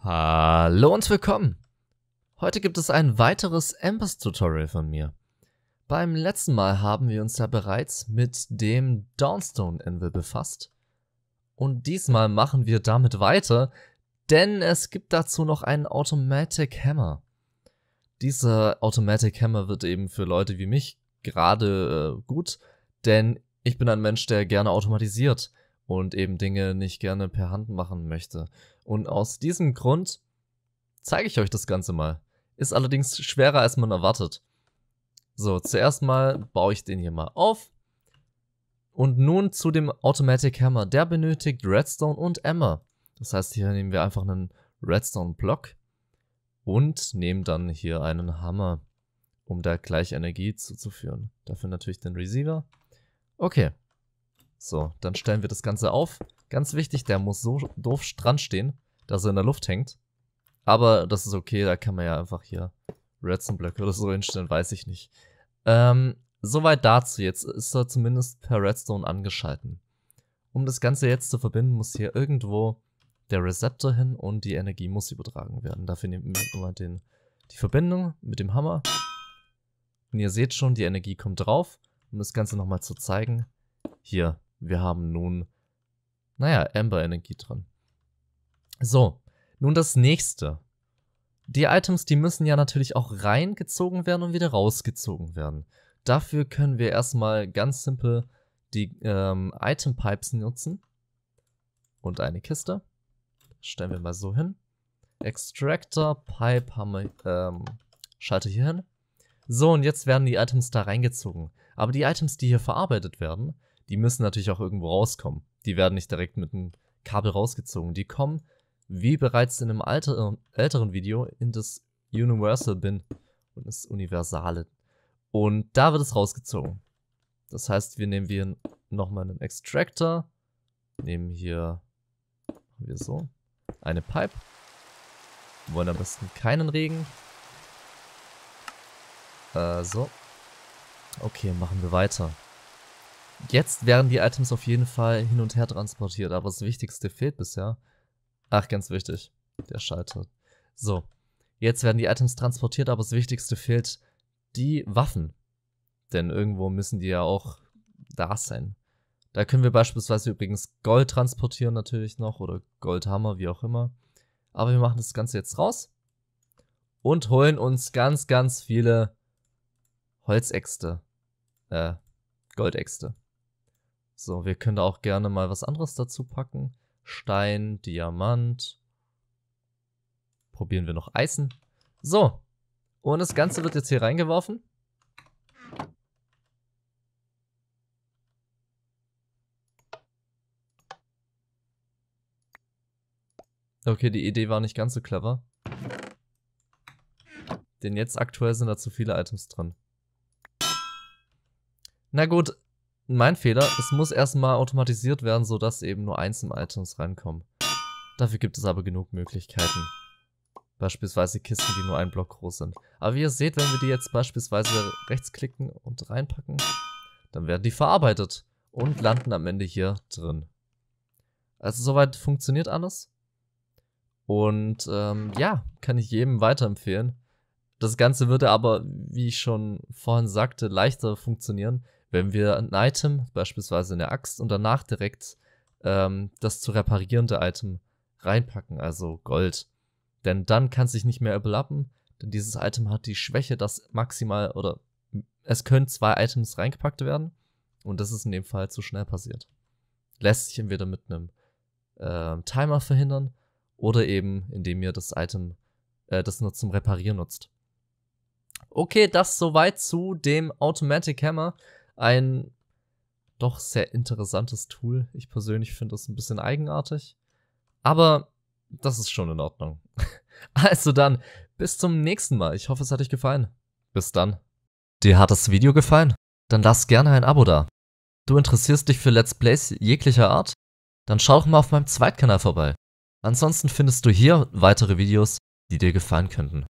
Hallo und willkommen! Heute gibt es ein weiteres Embers-Tutorial von mir. Beim letzten Mal haben wir uns ja bereits mit dem Downstone Anvil befasst. Und diesmal machen wir damit weiter, denn es gibt dazu noch einen Automatic Hammer. Dieser Automatic Hammer wird eben für Leute wie mich gerade äh, gut, denn ich bin ein Mensch, der gerne automatisiert und eben Dinge nicht gerne per Hand machen möchte. Und aus diesem Grund zeige ich euch das Ganze mal. Ist allerdings schwerer, als man erwartet. So, zuerst mal baue ich den hier mal auf. Und nun zu dem Automatic Hammer. Der benötigt Redstone und Emmer. Das heißt, hier nehmen wir einfach einen Redstone-Block und nehmen dann hier einen Hammer, um da gleich Energie zuzuführen. Dafür natürlich den Receiver. Okay. So, dann stellen wir das Ganze auf. Ganz wichtig, der muss so doof dran stehen, dass er in der Luft hängt. Aber das ist okay, da kann man ja einfach hier Redstone-Blöcke oder so hinstellen, weiß ich nicht. Ähm, soweit dazu. Jetzt ist er zumindest per Redstone angeschalten. Um das Ganze jetzt zu verbinden, muss hier irgendwo der Receptor hin und die Energie muss übertragen werden. Dafür nehmen wir mal den, die Verbindung mit dem Hammer. Und ihr seht schon, die Energie kommt drauf. Um das Ganze nochmal zu zeigen, hier, wir haben nun, naja, Amber-Energie drin. So, nun das nächste. Die Items, die müssen ja natürlich auch reingezogen werden und wieder rausgezogen werden. Dafür können wir erstmal ganz simpel die ähm, Item Pipes nutzen. Und eine Kiste. Stellen wir mal so hin. Extractor Pipe haben wir, ähm, schalte hier hin. So, und jetzt werden die Items da reingezogen. Aber die Items, die hier verarbeitet werden, die müssen natürlich auch irgendwo rauskommen. Die werden nicht direkt mit einem Kabel rausgezogen. Die kommen wie bereits in einem alter, älteren Video, in das Universal Bin und das Universale. Und da wird es rausgezogen. Das heißt, wir nehmen hier nochmal einen Extractor, nehmen hier, wir so, eine Pipe, wollen am besten keinen Regen. Äh, so. Okay, machen wir weiter. Jetzt werden die Items auf jeden Fall hin und her transportiert, aber das Wichtigste fehlt bisher. Ach, ganz wichtig. Der Schalter. So. Jetzt werden die Items transportiert, aber das Wichtigste fehlt die Waffen. Denn irgendwo müssen die ja auch da sein. Da können wir beispielsweise übrigens Gold transportieren natürlich noch oder Goldhammer, wie auch immer. Aber wir machen das Ganze jetzt raus und holen uns ganz, ganz viele Holzäxte. Äh, Goldäxte. So, wir können da auch gerne mal was anderes dazu packen. Stein, Diamant. Probieren wir noch Eisen. So. Und das Ganze wird jetzt hier reingeworfen. Okay, die Idee war nicht ganz so clever. Denn jetzt aktuell sind da zu viele Items drin. Na gut, mein Fehler, es muss erstmal automatisiert werden, sodass eben nur einzelne Items reinkommen. Dafür gibt es aber genug Möglichkeiten. Beispielsweise Kisten, die nur einen Block groß sind. Aber wie ihr seht, wenn wir die jetzt beispielsweise rechtsklicken und reinpacken, dann werden die verarbeitet und landen am Ende hier drin. Also soweit funktioniert alles. Und ähm, ja, kann ich jedem weiterempfehlen. Das Ganze würde aber, wie ich schon vorhin sagte, leichter funktionieren, wenn wir ein Item, beispielsweise eine Axt, und danach direkt ähm, das zu reparierende Item reinpacken, also Gold. Denn dann kann es sich nicht mehr überlappen, denn dieses Item hat die Schwäche, dass maximal oder es können zwei Items reingepackt werden und das ist in dem Fall zu schnell passiert. Lässt sich entweder mit einem äh, Timer verhindern oder eben indem ihr das Item, äh, das nur zum Reparieren nutzt. Okay, das soweit zu dem Automatic Hammer ein doch sehr interessantes Tool. Ich persönlich finde es ein bisschen eigenartig. Aber das ist schon in Ordnung. Also dann, bis zum nächsten Mal. Ich hoffe, es hat euch gefallen. Bis dann. Dir hat das Video gefallen? Dann lass gerne ein Abo da. Du interessierst dich für Let's Plays jeglicher Art? Dann schau doch mal auf meinem Zweitkanal vorbei. Ansonsten findest du hier weitere Videos, die dir gefallen könnten.